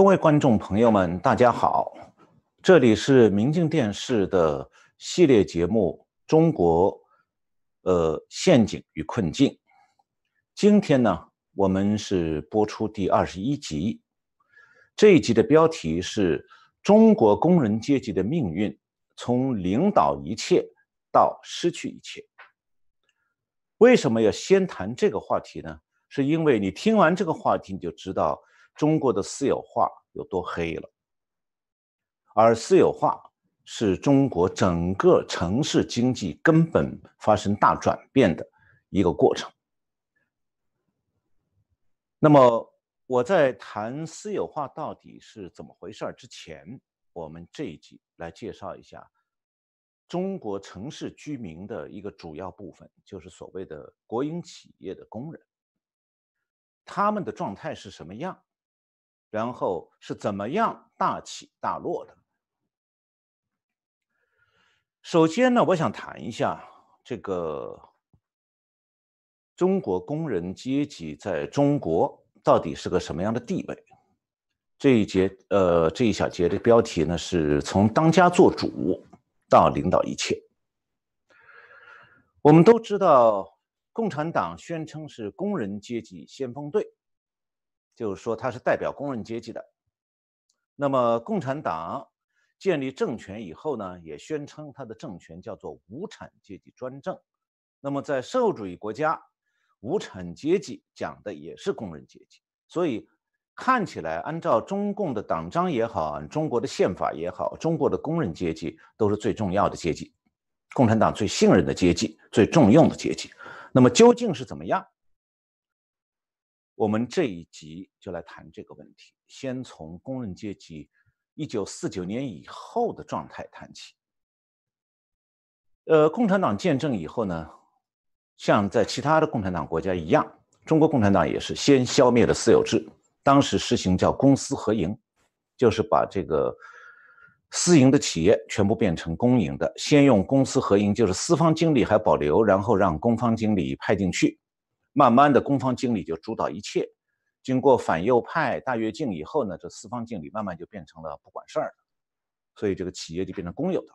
各位观众朋友们，大家好，这里是明镜电视的系列节目《中国呃陷阱与困境》。今天呢，我们是播出第二十一集。这一集的标题是《中国工人阶级的命运：从领导一切到失去一切》。为什么要先谈这个话题呢？是因为你听完这个话题，你就知道。中国的私有化有多黑了？而私有化是中国整个城市经济根本发生大转变的一个过程。那么，我在谈私有化到底是怎么回事之前，我们这一集来介绍一下中国城市居民的一个主要部分，就是所谓的国营企业的工人，他们的状态是什么样？然后是怎么样大起大落的？首先呢，我想谈一下这个中国工人阶级在中国到底是个什么样的地位。这一节，呃，这一小节的标题呢，是从当家做主到领导一切。我们都知道，共产党宣称是工人阶级先锋队。就是说，他是代表工人阶级的。那么，共产党建立政权以后呢，也宣称他的政权叫做无产阶级专政。那么，在社会主义国家，无产阶级讲的也是工人阶级。所以，看起来，按照中共的党章也好，中国的宪法也好，中国的工人阶级都是最重要的阶级，共产党最信任的阶级，最重用的阶级。那么，究竟是怎么样？我们这一集就来谈这个问题，先从工人阶级一九四九年以后的状态谈起。呃，共产党建政以后呢，像在其他的共产党国家一样，中国共产党也是先消灭了私有制，当时实行叫公私合营，就是把这个私营的企业全部变成公营的，先用公私合营，就是私方经理还保留，然后让公方经理派进去。慢慢的，公方经理就主导一切。经过反右派大跃进以后呢，这私方经理慢慢就变成了不管事儿所以这个企业就变成公有的。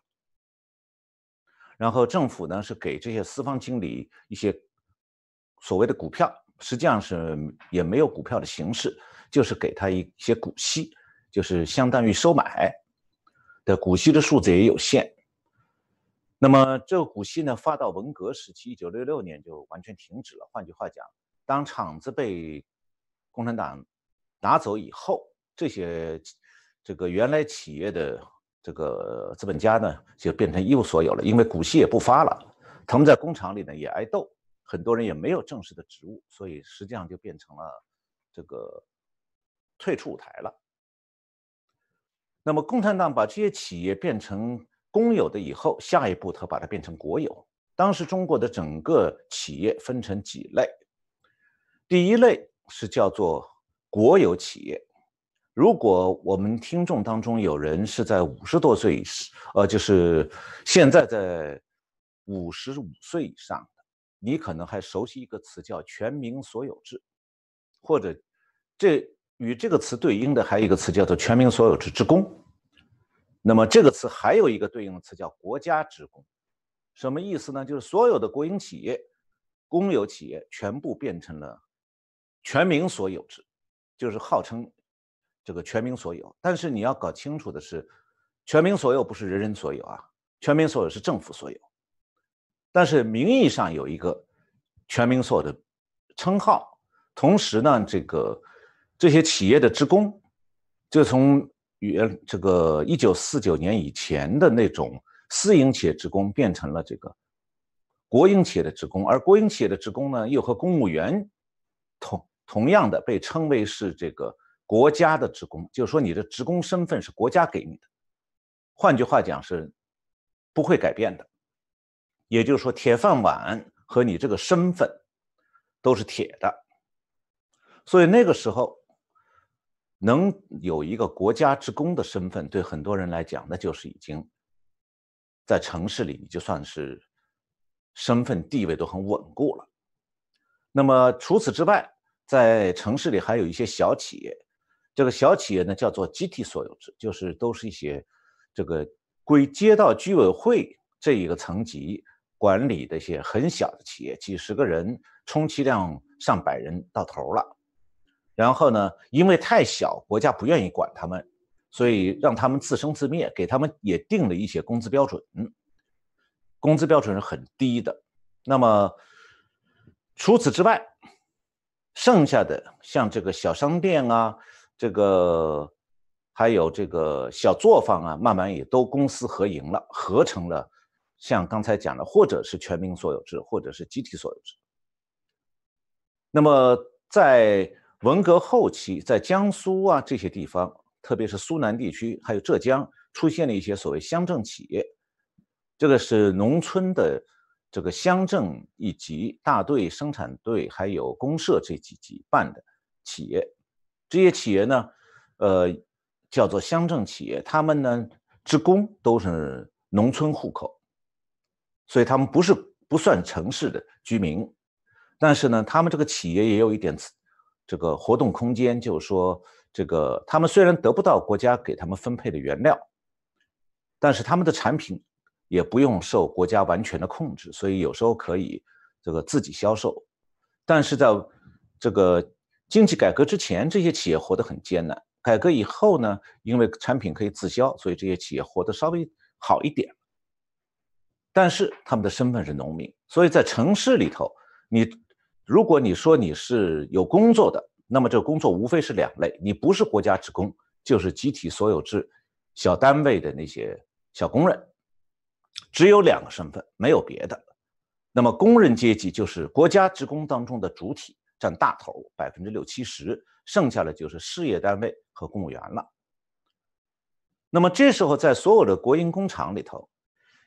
然后政府呢是给这些私方经理一些所谓的股票，实际上是也没有股票的形式，就是给他一些股息，就是相当于收买的股息的数字也有限。那么，这个股息呢，发到文革时期，一九六六年就完全停止了。换句话讲，当厂子被共产党拿走以后，这些这个原来企业的这个资本家呢，就变成一无所有了，因为股息也不发了。他们在工厂里呢也挨斗，很多人也没有正式的职务，所以实际上就变成了这个退出舞台了。那么，共产党把这些企业变成。公有的以后，下一步他把它变成国有。当时中国的整个企业分成几类，第一类是叫做国有企业。如果我们听众当中有人是在五十多岁，呃，就是现在在五十五岁以上的，你可能还熟悉一个词叫全民所有制，或者这与这个词对应的还有一个词叫做全民所有制职工。那么这个词还有一个对应的词叫“国家职工”，什么意思呢？就是所有的国营企业、公有企业全部变成了全民所有制，就是号称这个全民所有。但是你要搞清楚的是，全民所有不是人人所有啊，全民所有是政府所有。但是名义上有一个全民所有的称号，同时呢，这个这些企业的职工就从。原这个一九四九年以前的那种私营企业职工，变成了这个国营企业的职工，而国营企业的职工呢，又和公务员同同样的被称为是这个国家的职工，就是说你的职工身份是国家给你的，换句话讲是不会改变的，也就是说铁饭碗和你这个身份都是铁的，所以那个时候。能有一个国家职工的身份，对很多人来讲，那就是已经在城市里，你就算是身份地位都很稳固了。那么除此之外，在城市里还有一些小企业，这个小企业呢叫做集体所有制，就是都是一些这个归街道居委会这一个层级管理的一些很小的企业，几十个人，充其量上百人到头了。然后呢？因为太小，国家不愿意管他们，所以让他们自生自灭，给他们也定了一些工资标准。工资标准是很低的。那么除此之外，剩下的像这个小商店啊，这个还有这个小作坊啊，慢慢也都公私合营了，合成了。像刚才讲的，或者是全民所有制，或者是集体所有制。那么在文革后期，在江苏啊这些地方，特别是苏南地区，还有浙江，出现了一些所谓乡镇企业。这个是农村的这个乡镇一级、大队、生产队，还有公社这几级办的企业。这些企业呢，呃，叫做乡镇企业。他们呢，职工都是农村户口，所以他们不是不算城市的居民。但是呢，他们这个企业也有一点。这个活动空间，就是说，这个他们虽然得不到国家给他们分配的原料，但是他们的产品也不用受国家完全的控制，所以有时候可以这个自己销售。但是在这个经济改革之前，这些企业活得很艰难。改革以后呢，因为产品可以自销，所以这些企业活得稍微好一点。但是他们的身份是农民，所以在城市里头，你。如果你说你是有工作的，那么这个工作无非是两类：你不是国家职工，就是集体所有制小单位的那些小工人，只有两个身份，没有别的。那么工人阶级就是国家职工当中的主体，占大头，百分之六七十，剩下的就是事业单位和公务员了。那么这时候，在所有的国营工厂里头，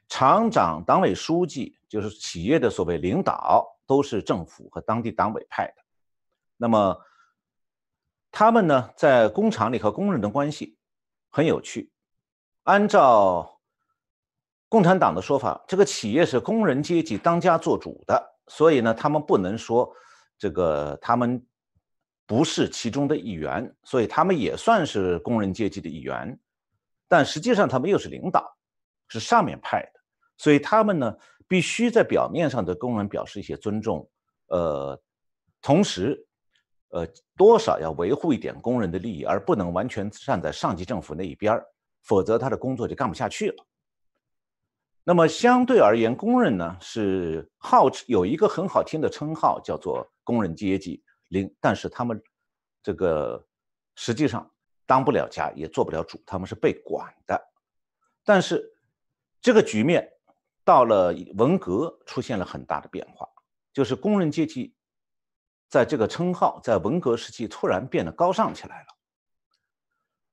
厂长、党委书记就是企业的所谓领导。都是政府和当地党委派的。那么，他们呢，在工厂里和工人的关系很有趣。按照共产党的说法，这个企业是工人阶级当家做主的，所以呢，他们不能说这个他们不是其中的一员，所以他们也算是工人阶级的一员。但实际上，他们又是领导，是上面派的，所以他们呢。必须在表面上对工人表示一些尊重，呃，同时，呃，多少要维护一点工人的利益，而不能完全站在上级政府那一边儿，否则他的工作就干不下去了。那么相对而言，工人呢是号有一个很好听的称号，叫做工人阶级。领，但是他们这个实际上当不了家，也做不了主，他们是被管的。但是这个局面。到了文革，出现了很大的变化，就是工人阶级，在这个称号在文革时期突然变得高尚起来了。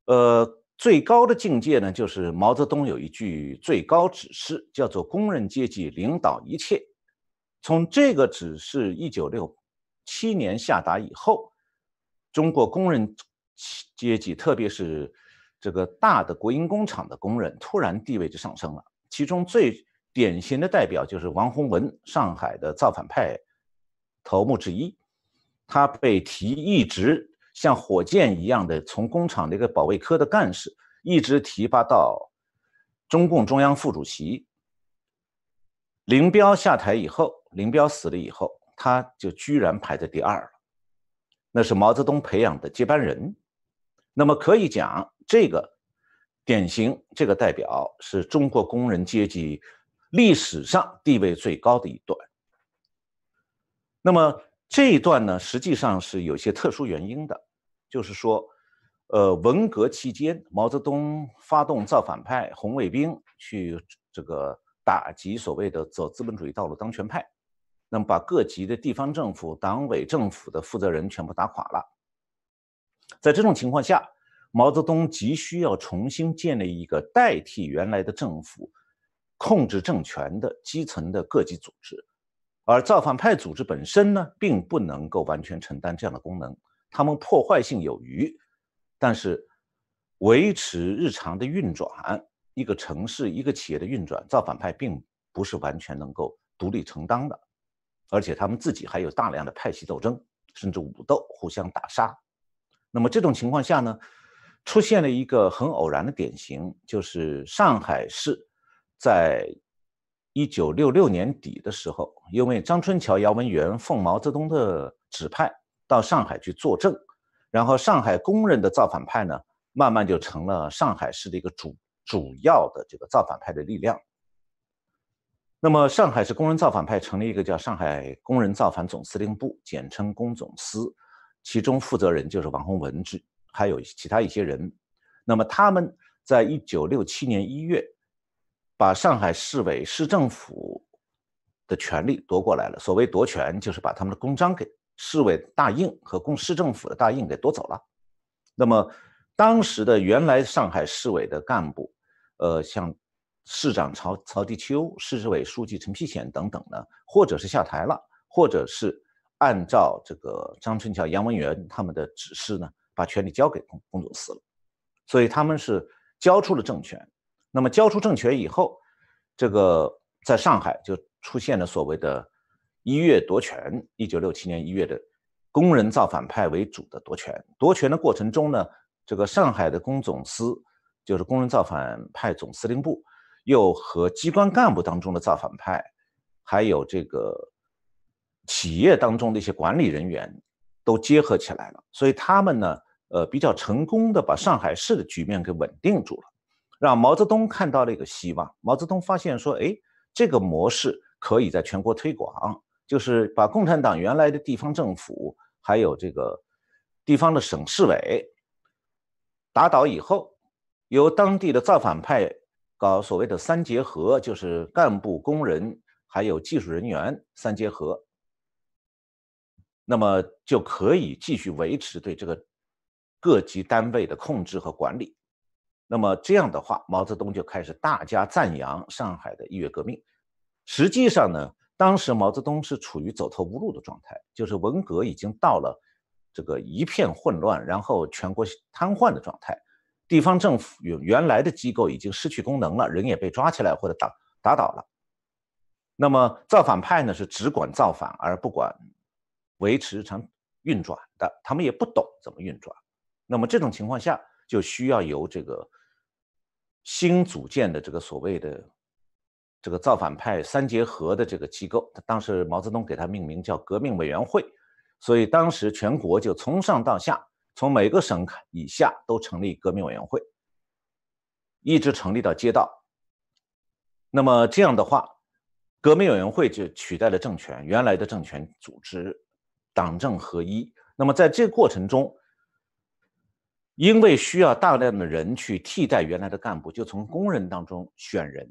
呃，最高的境界呢，就是毛泽东有一句最高指示，叫做“工人阶级领导一切”。从这个指示一九六七年下达以后，中国工人阶级，特别是这个大的国营工厂的工人，突然地位就上升了，其中最。典型的代表就是王洪文，上海的造反派头目之一。他被提一直像火箭一样的从工厂的一个保卫科的干事，一直提拔到中共中央副主席。林彪下台以后，林彪死了以后，他就居然排在第二了。那是毛泽东培养的接班人。那么可以讲，这个典型，这个代表是中国工人阶级。历史上地位最高的一段，那么这一段呢，实际上是有些特殊原因的，就是说，呃，文革期间，毛泽东发动造反派红卫兵去这个打击所谓的走资本主义道路当权派，那么把各级的地方政府、党委、政府的负责人全部打垮了。在这种情况下，毛泽东急需要重新建立一个代替原来的政府。控制政权的基层的各级组织，而造反派组织本身呢，并不能够完全承担这样的功能。他们破坏性有余，但是维持日常的运转，一个城市、一个企业的运转，造反派并不是完全能够独立承担的。而且他们自己还有大量的派系斗争，甚至武斗，互相打杀。那么这种情况下呢，出现了一个很偶然的典型，就是上海市。在一九六六年底的时候，因为张春桥、姚文元奉毛泽东的指派到上海去作证，然后上海工人的造反派呢，慢慢就成了上海市的一个主主要的这个造反派的力量。那么，上海市工人造反派成立一个叫上海工人造反总司令部，简称工总司，其中负责人就是王洪文之，还有其他一些人。那么，他们在一九六七年一月。把上海市委、市政府的权力夺过来了。所谓夺权，就是把他们的公章给市委大印和公市政府的大印给夺走了。那么，当时的原来上海市委的干部，呃，像市长曹曹迪秋、市委书记陈丕显等等呢，或者是下台了，或者是按照这个张春桥、杨文元他们的指示呢，把权力交给工工作司了。所以他们是交出了政权。那么交出政权以后，这个在上海就出现了所谓的“一月夺权”，一九六七年一月的工人造反派为主的夺权。夺权的过程中呢，这个上海的工总司，就是工人造反派总司令部，又和机关干部当中的造反派，还有这个企业当中的一些管理人员都结合起来了。所以他们呢，呃，比较成功的把上海市的局面给稳定住了。让毛泽东看到了一个希望。毛泽东发现说：“哎，这个模式可以在全国推广，就是把共产党原来的地方政府，还有这个地方的省市委打倒以后，由当地的造反派搞所谓的三结合，就是干部、工人还有技术人员三结合。那么就可以继续维持对这个各级单位的控制和管理。”那么这样的话，毛泽东就开始大加赞扬上海的义月革命。实际上呢，当时毛泽东是处于走投无路的状态，就是文革已经到了这个一片混乱，然后全国瘫痪的状态，地方政府原原来的机构已经失去功能了，人也被抓起来或者打打倒了。那么造反派呢，是只管造反而不管维持日常运转的，他们也不懂怎么运转。那么这种情况下，就需要由这个。新组建的这个所谓的这个造反派三结合的这个机构，当时毛泽东给他命名叫革命委员会，所以当时全国就从上到下，从每个省以下都成立革命委员会，一直成立到街道。那么这样的话，革命委员会就取代了政权原来的政权组织，党政合一。那么在这个过程中，因为需要大量的人去替代原来的干部，就从工人当中选人，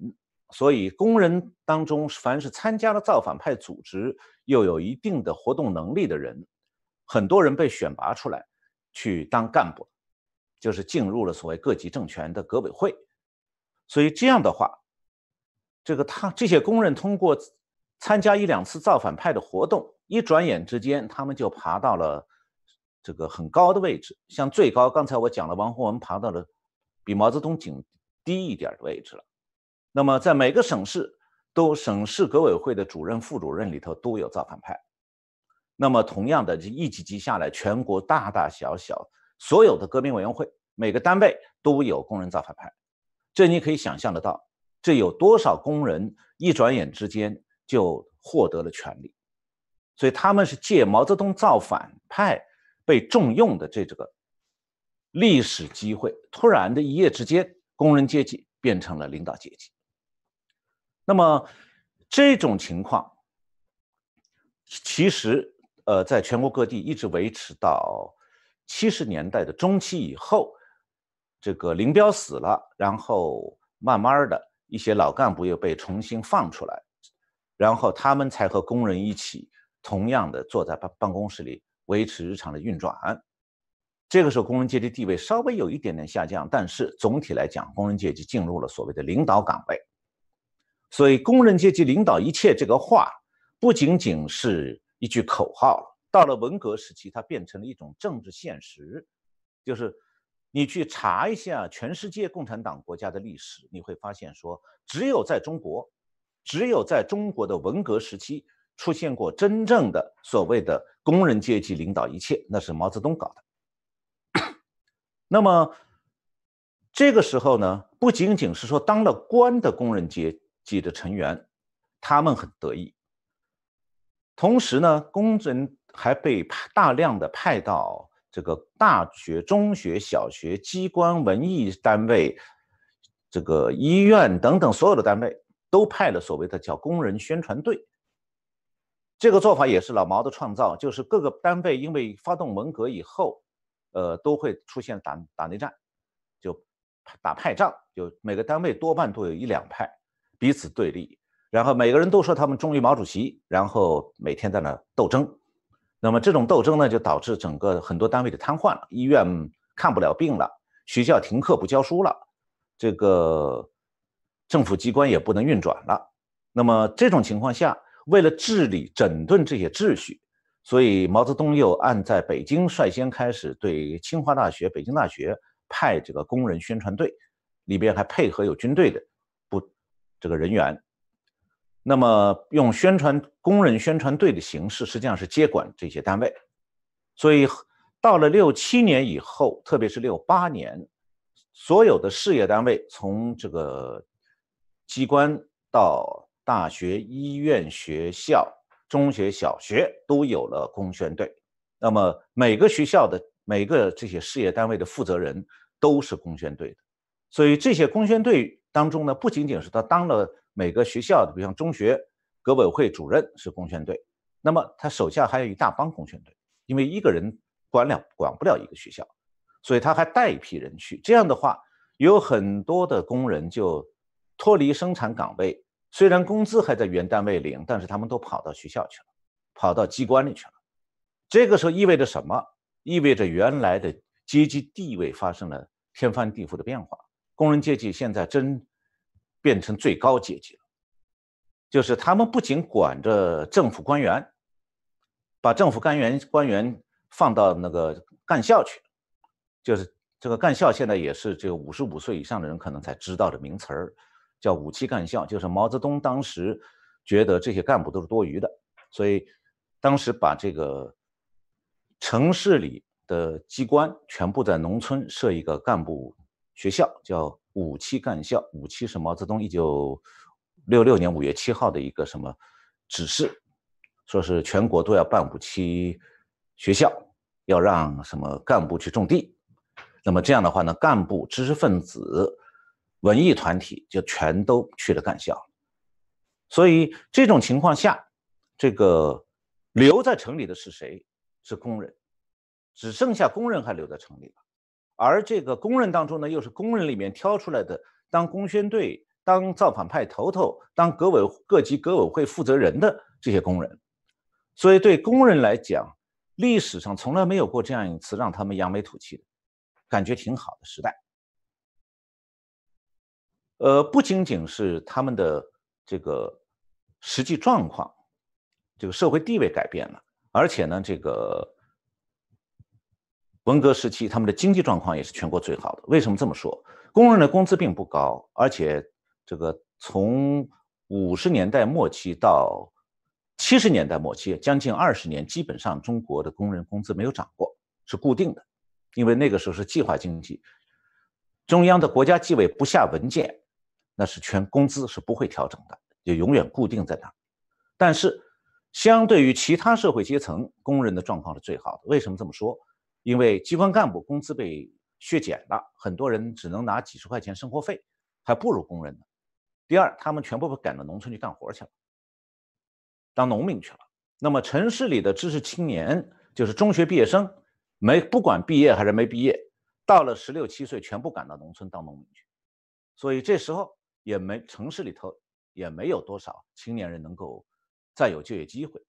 所以工人当中凡是参加了造反派组织又有一定的活动能力的人，很多人被选拔出来去当干部，就是进入了所谓各级政权的革委会。所以这样的话，这个他这些工人通过参加一两次造反派的活动，一转眼之间他们就爬到了。这个很高的位置，像最高，刚才我讲了，王洪文爬到了比毛泽东仅低一点的位置了。那么，在每个省市都，省市革委会的主任、副主任里头都有造反派。那么，同样的这一级级下来，全国大大小小所有的革命委员会，每个单位都有工人造反派。这你可以想象得到，这有多少工人一转眼之间就获得了权利。所以他们是借毛泽东造反派。被重用的这这个历史机会，突然的，一夜之间，工人阶级变成了领导阶级。那么这种情况，其实呃，在全国各地一直维持到七十年代的中期以后，这个林彪死了，然后慢慢的一些老干部又被重新放出来，然后他们才和工人一起，同样的坐在办办公室里。维持日常的运转，这个时候工人阶级地位稍微有一点点下降，但是总体来讲，工人阶级进入了所谓的领导岗位，所以工人阶级领导一切这个话不仅仅是一句口号，到了文革时期，它变成了一种政治现实。就是你去查一下全世界共产党国家的历史，你会发现说，只有在中国，只有在中国的文革时期。出现过真正的所谓的工人阶级领导一切，那是毛泽东搞的。那么，这个时候呢，不仅仅是说当了官的工人阶级的成员，他们很得意。同时呢，工人还被大量的派到这个大学、中学、小学、机关、文艺单位、这个医院等等所有的单位，都派了所谓的叫工人宣传队。这个做法也是老毛的创造，就是各个单位因为发动文革以后，呃，都会出现打打内战，就打派仗，就每个单位多半都有一两派彼此对立，然后每个人都说他们忠于毛主席，然后每天在那斗争，那么这种斗争呢，就导致整个很多单位的瘫痪了，医院看不了病了，学校停课不教书了，这个政府机关也不能运转了，那么这种情况下。为了治理整顿这些秩序，所以毛泽东又按在北京率先开始对清华大学、北京大学派这个工人宣传队，里边还配合有军队的不这个人员，那么用宣传工人宣传队的形式，实际上是接管这些单位。所以到了六七年以后，特别是六八年，所有的事业单位从这个机关到。大学、医院、学校、中学、小学都有了工宣队。那么每个学校的每个这些事业单位的负责人都是工宣队的。所以这些工宣队当中呢，不仅仅是他当了每个学校的，比如像中学，革委会主任是工宣队。那么他手下还有一大帮工宣队，因为一个人管了管不了一个学校，所以他还带一批人去。这样的话，有很多的工人就脱离生产岗位。虽然工资还在原单位领，但是他们都跑到学校去了，跑到机关里去了。这个时候意味着什么？意味着原来的阶级地位发生了天翻地覆的变化。工人阶级现在真变成最高阶级了，就是他们不仅管着政府官员，把政府干员官员放到那个干校去，就是这个干校现在也是这个五十五岁以上的人可能才知道的名词儿。叫五七干校，就是毛泽东当时觉得这些干部都是多余的，所以当时把这个城市里的机关全部在农村设一个干部学校，叫五七干校。五七是毛泽东一九六六年五月七号的一个什么指示，说是全国都要办五七学校，要让什么干部去种地。那么这样的话呢，干部知识分子。文艺团体就全都去了干校，所以这种情况下，这个留在城里的是谁？是工人，只剩下工人还留在城里了。而这个工人当中呢，又是工人里面挑出来的，当工宣队、当造反派头头、当革委各级革委会负责人的这些工人。所以对工人来讲，历史上从来没有过这样一次让他们扬眉吐气的感觉，挺好的时代。呃，不仅仅是他们的这个实际状况，这个社会地位改变了，而且呢，这个文革时期他们的经济状况也是全国最好的。为什么这么说？工人的工资并不高，而且这个从五十年代末期到七十年代末期，将近二十年，基本上中国的工人工资没有涨过，是固定的，因为那个时候是计划经济，中央的国家纪委不下文件。那是全工资是不会调整的，也永远固定在那。但是，相对于其他社会阶层，工人的状况是最好的。为什么这么说？因为机关干部工资被削减了，很多人只能拿几十块钱生活费，还不如工人呢。第二，他们全部被赶到农村去干活去了，当农民去了。那么，城市里的知识青年，就是中学毕业生，没不管毕业还是没毕业，到了十六七岁，全部赶到农村当农民去。所以这时候。也没城市里头也没有多少青年人能够再有就业机会，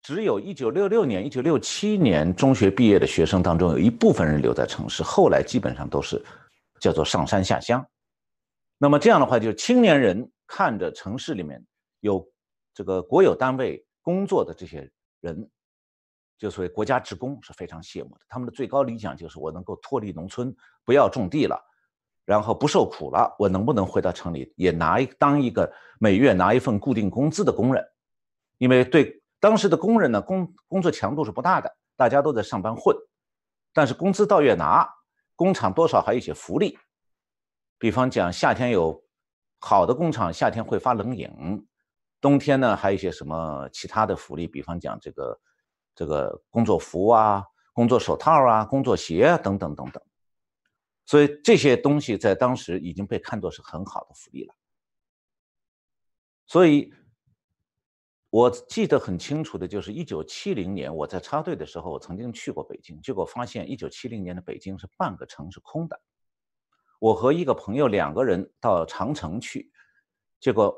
只有一九六六年、一九六七年中学毕业的学生当中，有一部分人留在城市，后来基本上都是叫做上山下乡。那么这样的话，就青年人看着城市里面有这个国有单位工作的这些人，就所谓国家职工是非常羡慕的。他们的最高理想就是我能够脱离农村，不要种地了。然后不受苦了，我能不能回到城里也拿一当一个每月拿一份固定工资的工人？因为对当时的工人呢，工工作强度是不大的，大家都在上班混，但是工资到月拿，工厂多少还有一些福利，比方讲夏天有好的工厂夏天会发冷饮，冬天呢还有一些什么其他的福利，比方讲这个这个工作服啊、工作手套啊、工作鞋啊等等等等。所以这些东西在当时已经被看作是很好的福利了。所以我记得很清楚的就是，一九七零年我在插队的时候，我曾经去过北京，结果发现一九七零年的北京是半个城市空的。我和一个朋友两个人到长城去，结果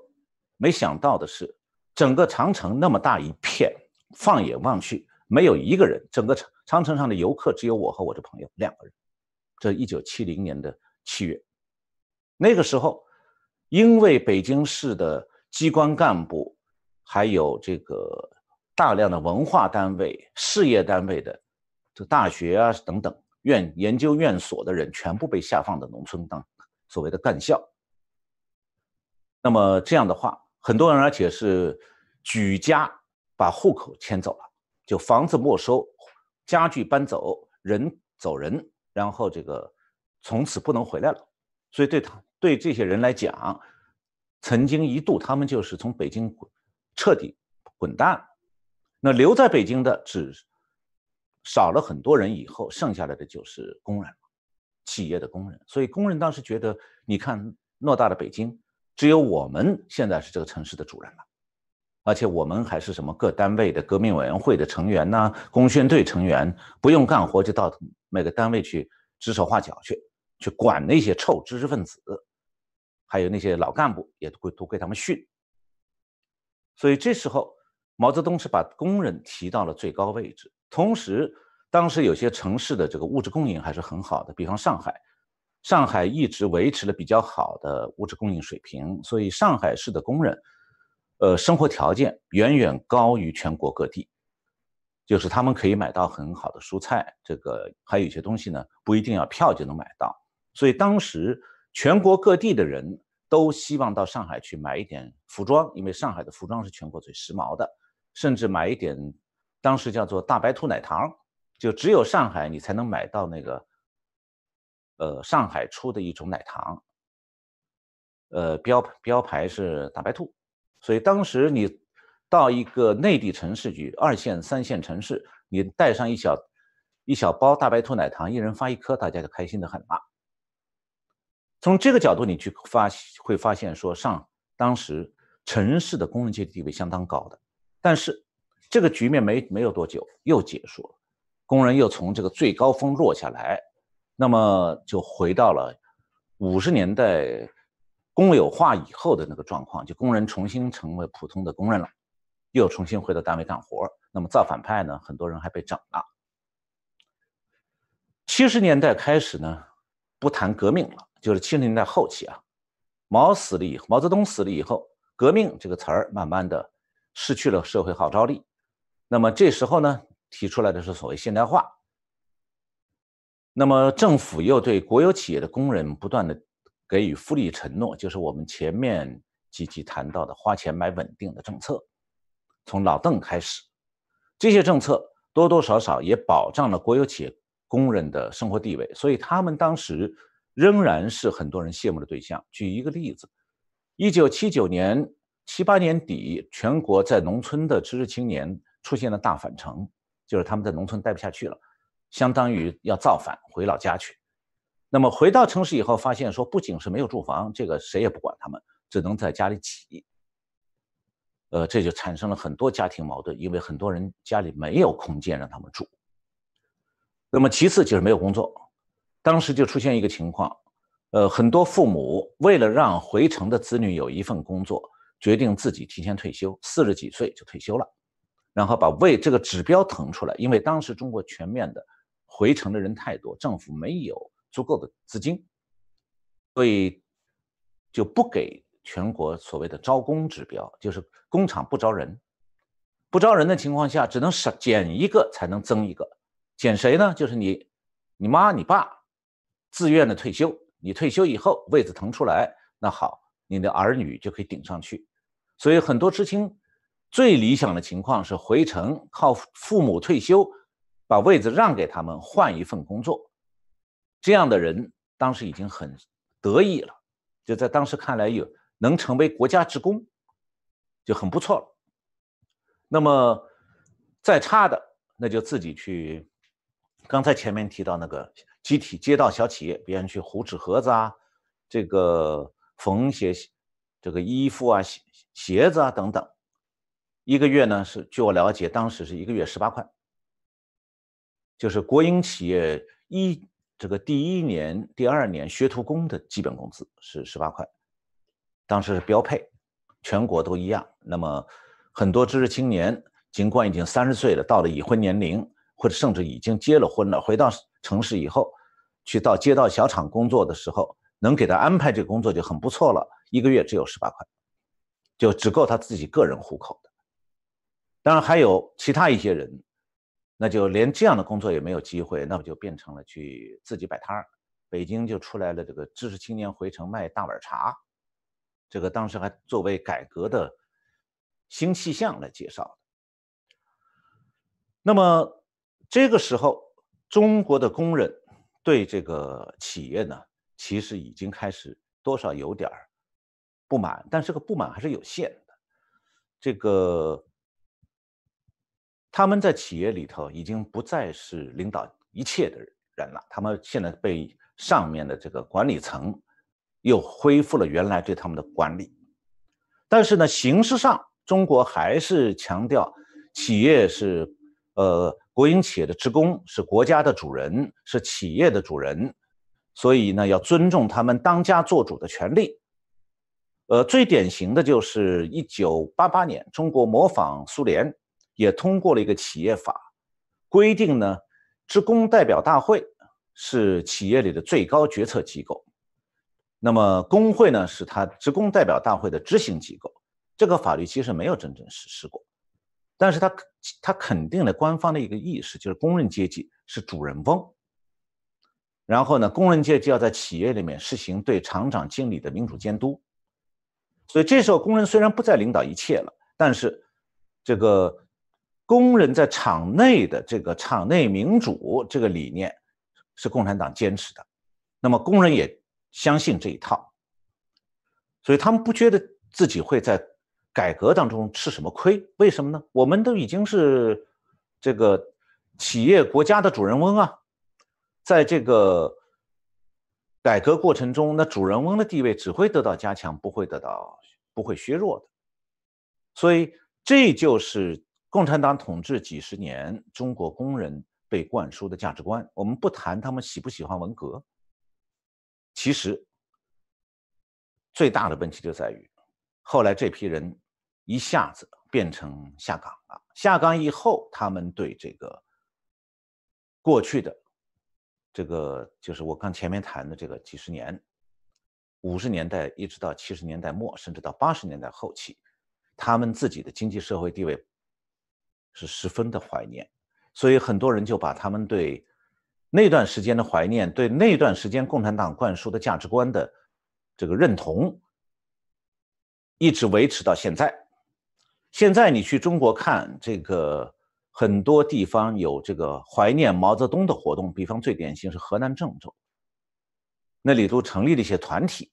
没想到的是，整个长城那么大一片，放眼望去没有一个人，整个长城上的游客只有我和我的朋友两个人。这一九七零年的七月，那个时候，因为北京市的机关干部，还有这个大量的文化单位、事业单位的，这大学啊等等院研究院所的人，全部被下放到农村当所谓的干校。那么这样的话，很多人而且是举家把户口迁走了，就房子没收，家具搬走，人走人。然后这个从此不能回来了，所以对他对这些人来讲，曾经一度他们就是从北京彻底滚蛋了。那留在北京的只少了很多人，以后剩下来的就是工人，企业的工人。所以工人当时觉得，你看偌大的北京，只有我们现在是这个城市的主人了。而且我们还是什么各单位的革命委员会的成员呐，工宣队成员不用干活就到每个单位去指手画脚去，去管那些臭知识分子，还有那些老干部也都都给他们训。所以这时候毛泽东是把工人提到了最高位置。同时，当时有些城市的这个物质供应还是很好的，比方上海，上海一直维持了比较好的物质供应水平，所以上海市的工人。呃，生活条件远远高于全国各地，就是他们可以买到很好的蔬菜，这个还有一些东西呢，不一定要票就能买到。所以当时全国各地的人都希望到上海去买一点服装，因为上海的服装是全国最时髦的，甚至买一点当时叫做大白兔奶糖，就只有上海你才能买到那个，呃，上海出的一种奶糖，呃，标标牌是大白兔。所以当时你到一个内地城市，去，二线、三线城市，你带上一小一小包大白兔奶糖，一人发一颗，大家就开心的很了。从这个角度你去发会发现，说上当时城市的工人阶级地位相当高的，但是这个局面没没有多久又结束了，工人又从这个最高峰落下来，那么就回到了五十年代。公有化以后的那个状况，就工人重新成为普通的工人了，又重新回到单位干活那么造反派呢，很多人还被整了。七十年代开始呢，不谈革命了，就是七十年代后期啊，毛死了以后，毛泽东死了以后，革命这个词儿慢慢的失去了社会号召力。那么这时候呢，提出来的是所谓现代化。那么政府又对国有企业的工人不断的。给予复利承诺，就是我们前面几极谈到的花钱买稳定的政策。从老邓开始，这些政策多多少少也保障了国有企业工人的生活地位，所以他们当时仍然是很多人羡慕的对象。举一个例子：，一九七九年七八年底，全国在农村的知识青年出现了大返城，就是他们在农村待不下去了，相当于要造反，回老家去。那么回到城市以后，发现说不仅是没有住房，这个谁也不管他们，只能在家里挤。呃，这就产生了很多家庭矛盾，因为很多人家里没有空间让他们住。那么其次就是没有工作，当时就出现一个情况，呃，很多父母为了让回城的子女有一份工作，决定自己提前退休，四十几岁就退休了，然后把为这个指标腾出来，因为当时中国全面的回城的人太多，政府没有。足够的资金，所以就不给全国所谓的招工指标，就是工厂不招人，不招人的情况下，只能少减一个才能增一个。减谁呢？就是你、你妈、你爸自愿的退休。你退休以后，位子腾出来，那好，你的儿女就可以顶上去。所以，很多知青最理想的情况是回城，靠父母退休，把位子让给他们，换一份工作。这样的人当时已经很得意了，就在当时看来有能成为国家职工，就很不错了。那么再差的，那就自己去。刚才前面提到那个集体街道小企业，别人去糊纸盒子啊，这个缝些这个衣服啊、鞋鞋子啊等等，一个月呢是据我了解，当时是一个月十八块，就是国营企业一。这个第一年、第二年学徒工的基本工资是十八块，当时是标配，全国都一样。那么很多知识青年，尽管已经三十岁了，到了已婚年龄，或者甚至已经结了婚了，回到城市以后，去到街道小厂工作的时候，能给他安排这个工作就很不错了，一个月只有十八块，就只够他自己个人糊口的。当然还有其他一些人。那就连这样的工作也没有机会，那么就变成了去自己摆摊儿。北京就出来了这个知识青年回城卖大碗茶，这个当时还作为改革的新气象来介绍。那么这个时候，中国的工人对这个企业呢，其实已经开始多少有点不满，但这个不满还是有限的。这个。他们在企业里头已经不再是领导一切的人了，他们现在被上面的这个管理层又恢复了原来对他们的管理。但是呢，形式上中国还是强调企业是，呃，国营企业的职工是国家的主人，是企业的主人，所以呢，要尊重他们当家作主的权利。呃，最典型的就是一九八八年，中国模仿苏联。也通过了一个企业法，规定呢，职工代表大会是企业里的最高决策机构，那么工会呢是他职工代表大会的执行机构。这个法律其实没有真正实施过，但是他他肯定了官方的一个意识，就是工人阶级是主人翁，然后呢，工人阶级要在企业里面实行对厂长、经理的民主监督，所以这时候工人虽然不再领导一切了，但是这个。工人在厂内的这个厂内民主这个理念是共产党坚持的，那么工人也相信这一套，所以他们不觉得自己会在改革当中吃什么亏？为什么呢？我们都已经是这个企业国家的主人翁啊，在这个改革过程中，那主人翁的地位只会得到加强，不会得到不会削弱的，所以这就是。共产党统治几十年，中国工人被灌输的价值观。我们不谈他们喜不喜欢文革。其实最大的问题就在于，后来这批人一下子变成下岗了。下岗以后，他们对这个过去的这个，就是我刚前面谈的这个几十年，五十年代一直到七十年代末，甚至到八十年代后期，他们自己的经济社会地位。是十分的怀念，所以很多人就把他们对那段时间的怀念，对那段时间共产党灌输的价值观的这个认同，一直维持到现在。现在你去中国看，这个很多地方有这个怀念毛泽东的活动，比方最典型是河南郑州，那里都成立了一些团体，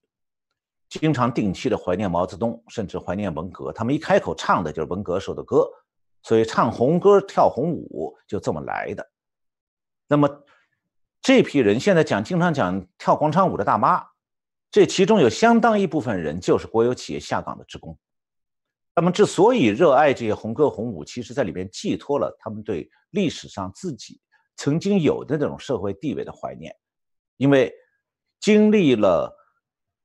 经常定期的怀念毛泽东，甚至怀念文革，他们一开口唱的就是文革时候的歌。所以唱红歌、跳红舞就这么来的。那么，这批人现在讲经常讲跳广场舞的大妈，这其中有相当一部分人就是国有企业下岗的职工。他们之所以热爱这些红歌红舞，其实，在里面寄托了他们对历史上自己曾经有的那种社会地位的怀念。因为经历了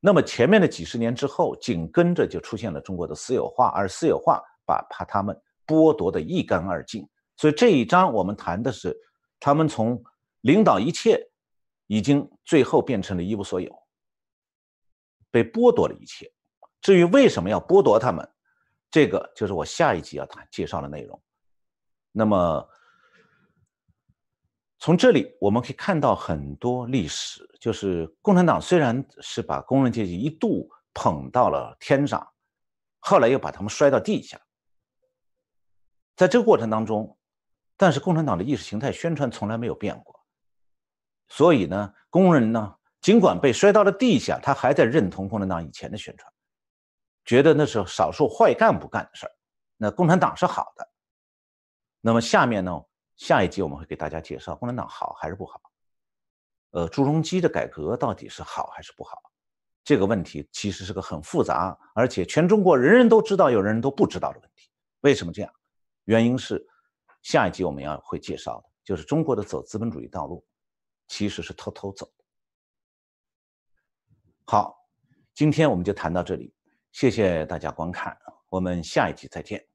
那么前面的几十年之后，紧跟着就出现了中国的私有化，而私有化把把他们。剥夺的一干二净，所以这一章我们谈的是他们从领导一切，已经最后变成了一无所有，被剥夺了一切。至于为什么要剥夺他们，这个就是我下一集要谈介绍的内容。那么从这里我们可以看到很多历史，就是共产党虽然是把工人阶级一度捧到了天上，后来又把他们摔到地下。在这个过程当中，但是共产党的意识形态宣传从来没有变过，所以呢，工人呢，尽管被摔到了地下，他还在认同共产党以前的宣传，觉得那是少数坏干部干的事儿，那共产党是好的。那么下面呢，下一集我们会给大家介绍共产党好还是不好，呃，朱镕基的改革到底是好还是不好？这个问题其实是个很复杂，而且全中国人人都知道，有人人都不知道的问题。为什么这样？原因是，下一集我们要会介绍的，就是中国的走资本主义道路，其实是偷偷走的。好，今天我们就谈到这里，谢谢大家观看，我们下一集再见。